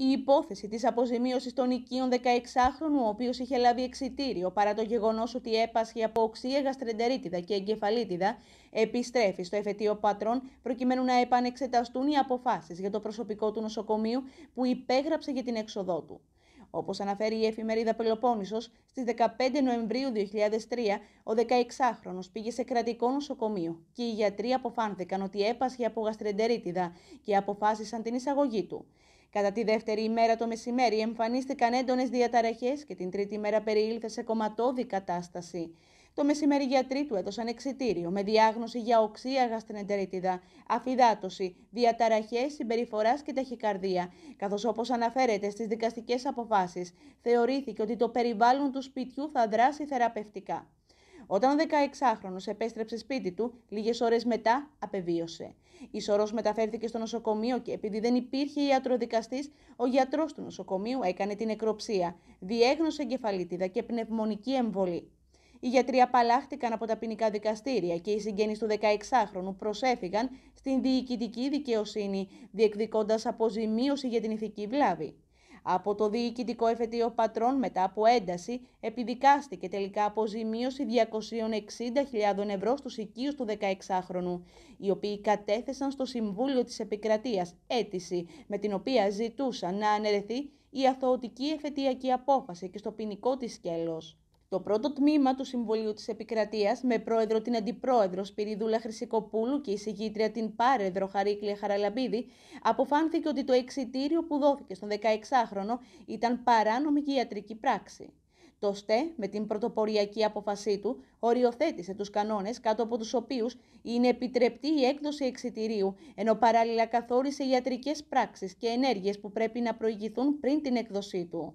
Η υπόθεση της αποζημίωσης των οικείων 16χρονου, ο οποίος είχε λάβει εξιτήριο παρά το γεγονός ότι έπασχε από οξία γαστρεντερίτιδα και εγκεφαλίτιδα, επιστρέφει στο εφετείο πατρών προκειμένου να επανεξεταστούν οι αποφάσεις για το προσωπικό του νοσοκομείου που υπέγραψε για την έξοδό του. Όπως αναφέρει η εφημερίδα Πελοπόννησος, στις 15 Νοεμβρίου 2003, ο 16χρονο πήγε σε κρατικό νοσοκομείο και οι γιατροί αποφάνθηκαν ότι έπασχε από γαστρεντερίτιδα και αποφάσισαν την εισαγωγή του. Κατά τη δεύτερη ημέρα το μεσημέρι εμφανίστηκαν έντονες διαταραχές και την τρίτη ημέρα περιήλθε σε κομματώδη κατάσταση. Το μεσημέρι για τρίτου έδωσαν εξητήριο με διάγνωση για οξία γαστρεντερίτιδα, αφυδάτωση, διαταραχές συμπεριφοράς και ταχυκαρδία. Καθώς όπως αναφέρεται στις δικαστικές αποφάσεις, θεωρήθηκε ότι το περιβάλλον του σπιτιού θα δράσει θεραπευτικά. Όταν ο 16χρονο επέστρεψε σπίτι του, λίγες ώρες μετά απεβίωσε. Η σωρός μεταφέρθηκε στο νοσοκομείο και επειδή δεν υπήρχε ιατροδικαστής, ο γιατρός του νοσοκομείου έκανε την νεκροψία, διέγνωσε εγκεφαλίτιδα και πνευμονική εμβολή. Οι γιατροί απαλλάχτηκαν από τα ποινικά δικαστήρια και οι συγγένει του 16χρονου προσέφηγαν στην διοικητική δικαιοσύνη, διεκδικώντας αποζημίωση για την ηθική βλάβη. Από το διοικητικό εφετείο πατρών μετά από ένταση επιδικάστηκε τελικά αποζημίωση 260.000 ευρώ στους οικείους του 16χρονου, οι οποίοι κατέθεσαν στο Συμβούλιο της Επικρατείας αίτηση με την οποία ζητούσαν να αναιρεθεί η αθωωτική εφετειακή απόφαση και στο ποινικό της σκέλος. Το πρώτο τμήμα του Συμβουλίου της Επικρατείας, με πρόεδρο την Αντιπρόεδρο Σπυριδούλα Χρυσικοπούλου και εισηγήτρια την Πάρεδρο Χαρίκλια Χαραλαμπίδη, αποφάνθηκε ότι το εξητήριο που δόθηκε στον 16χρονο ήταν παράνομη και ιατρική πράξη. Το ΣΤΕ, με την πρωτοποριακή αποφασή του, οριοθέτησε τους κανόνες κάτω από τους οποίους είναι επιτρεπτή η έκδοση εξητηρίου, ενώ παράλληλα καθόρισε ιατρικές πράξεις και ενέργειες που πρέπει να προηγηθούν πριν την έκδοσή του.